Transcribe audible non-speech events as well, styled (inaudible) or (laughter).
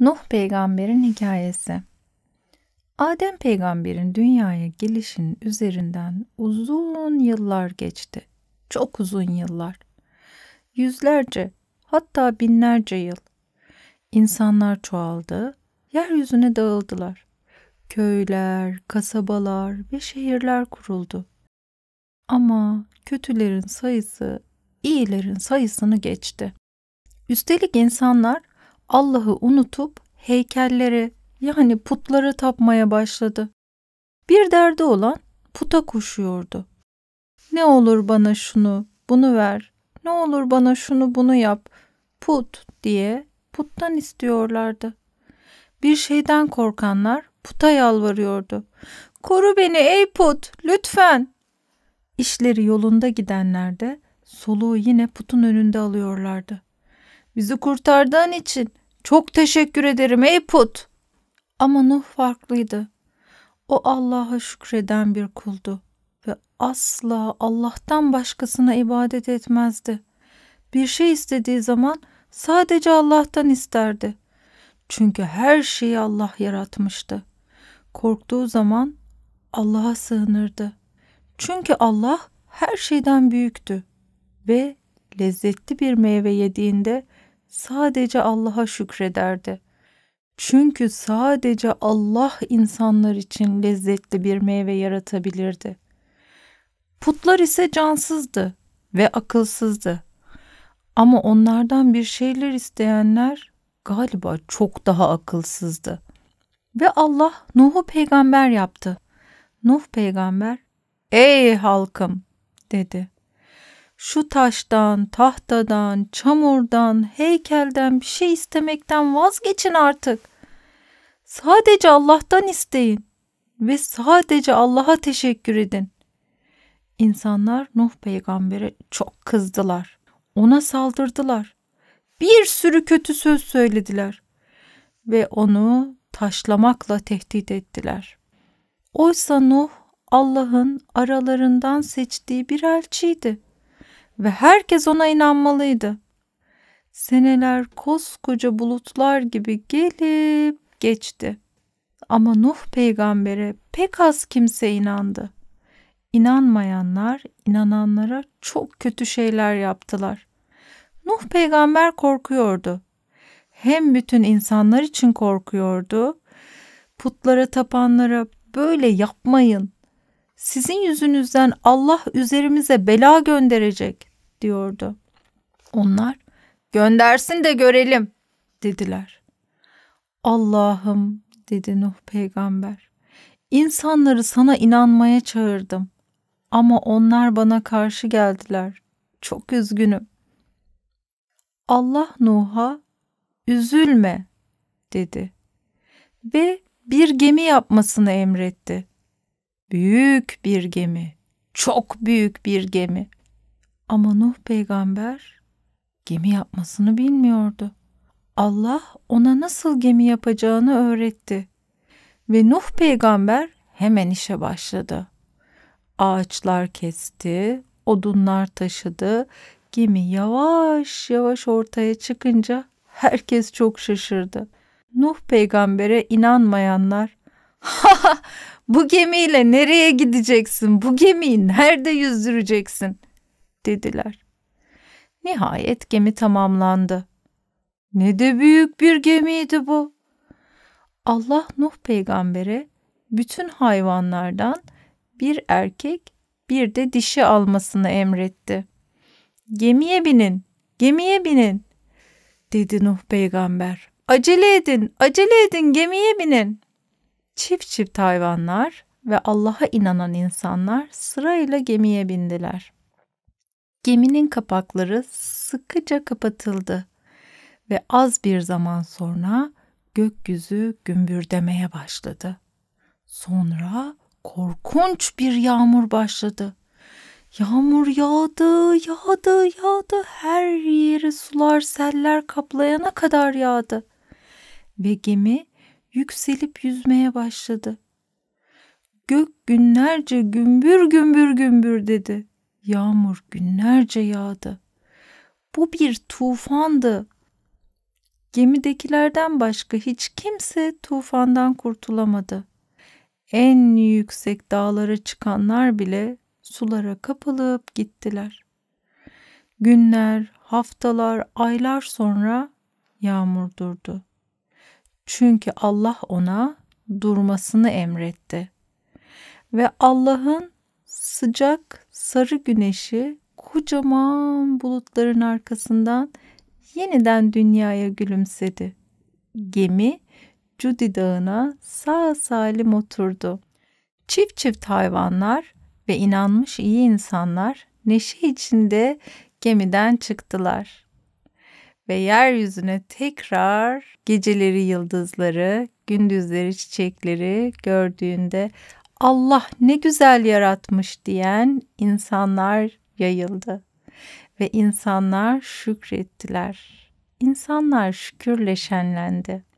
Nuh peygamberin hikayesi Adem peygamberin dünyaya gelişinin üzerinden uzun yıllar geçti. Çok uzun yıllar. Yüzlerce hatta binlerce yıl. İnsanlar çoğaldı, yeryüzüne dağıldılar. Köyler, kasabalar ve şehirler kuruldu. Ama kötülerin sayısı iyilerin sayısını geçti. Üstelik insanlar Allah'ı unutup heykellere yani putlara tapmaya başladı. Bir derdi olan puta koşuyordu. Ne olur bana şunu, bunu ver. Ne olur bana şunu, bunu yap. Put diye puttan istiyorlardı. Bir şeyden korkanlar puta yalvarıyordu. Koru beni ey put, lütfen. İşleri yolunda gidenler de soluğu yine putun önünde alıyorlardı. Bizi kurtardığın için çok teşekkür ederim ey put. Ama Nuh farklıydı. O Allah'a şükreden bir kuldu ve asla Allah'tan başkasına ibadet etmezdi. Bir şey istediği zaman sadece Allah'tan isterdi. Çünkü her şeyi Allah yaratmıştı. Korktuğu zaman Allah'a sığınırdı. Çünkü Allah her şeyden büyüktü ve lezzetli bir meyve yediğinde sadece Allah'a şükrederdi. Çünkü sadece Allah insanlar için lezzetli bir meyve yaratabilirdi. Putlar ise cansızdı ve akılsızdı. Ama onlardan bir şeyler isteyenler galiba çok daha akılsızdı. Ve Allah Nuh'u peygamber yaptı. Nuh peygamber, ''Ey halkım!'' dedi şu taştan, tahtadan, çamurdan, heykelden bir şey istemekten vazgeçin artık. Sadece Allah'tan isteyin ve sadece Allah'a teşekkür edin. İnsanlar Nuh peygambere çok kızdılar. Ona saldırdılar. Bir sürü kötü söz söylediler ve onu taşlamakla tehdit ettiler. Oysa Nuh Allah'ın aralarından seçtiği bir elçiydi ve herkes ona inanmalıydı. Seneler koskoca bulutlar gibi gelip geçti. Ama Nuh peygambere pek az kimse inandı. İnanmayanlar inananlara çok kötü şeyler yaptılar. Nuh peygamber korkuyordu. Hem bütün insanlar için korkuyordu. Putlara tapanlara böyle yapmayın sizin yüzünüzden Allah üzerimize bela gönderecek diyordu. Onlar göndersin de görelim dediler. Allah'ım dedi Nuh peygamber. İnsanları sana inanmaya çağırdım ama onlar bana karşı geldiler. Çok üzgünüm. Allah Nuh'a üzülme dedi ve bir gemi yapmasını emretti. Büyük bir gemi, çok büyük bir gemi. Ama Nuh peygamber gemi yapmasını bilmiyordu. Allah ona nasıl gemi yapacağını öğretti. Ve Nuh peygamber hemen işe başladı. Ağaçlar kesti, odunlar taşıdı. Gemi yavaş yavaş ortaya çıkınca herkes çok şaşırdı. Nuh peygambere inanmayanlar (laughs) "Ha bu gemiyle nereye gideceksin? Bu gemiyi nerede yüzdüreceksin?" dediler. Nihayet gemi tamamlandı. Ne de büyük bir gemiydi bu. Allah Nuh peygambere bütün hayvanlardan bir erkek bir de dişi almasını emretti. Gemiye binin, gemiye binin dedi Nuh peygamber. Acele edin, acele edin gemiye binin. Çift çift hayvanlar ve Allah'a inanan insanlar sırayla gemiye bindiler. Geminin kapakları sıkıca kapatıldı ve az bir zaman sonra gökyüzü gümbürdemeye başladı. Sonra korkunç bir yağmur başladı. Yağmur yağdı, yağdı, yağdı. Her yeri sular, seller kaplayana kadar yağdı. Ve gemi yükselip yüzmeye başladı. Gök günlerce gümbür gümbür gümbür dedi. Yağmur günlerce yağdı. Bu bir tufandı. Gemidekilerden başka hiç kimse tufandan kurtulamadı. En yüksek dağlara çıkanlar bile sulara kapılıp gittiler. Günler, haftalar, aylar sonra yağmur durdu. Çünkü Allah ona durmasını emretti. Ve Allah'ın sıcak sarı güneşi kocaman bulutların arkasından yeniden dünyaya gülümsedi. Gemi Cudi Dağı'na sağ salim oturdu. Çift çift hayvanlar ve inanmış iyi insanlar neşe içinde gemiden çıktılar ve yeryüzüne tekrar geceleri yıldızları, gündüzleri çiçekleri gördüğünde Allah ne güzel yaratmış diyen insanlar yayıldı ve insanlar şükrettiler. İnsanlar şükürle şenlendi.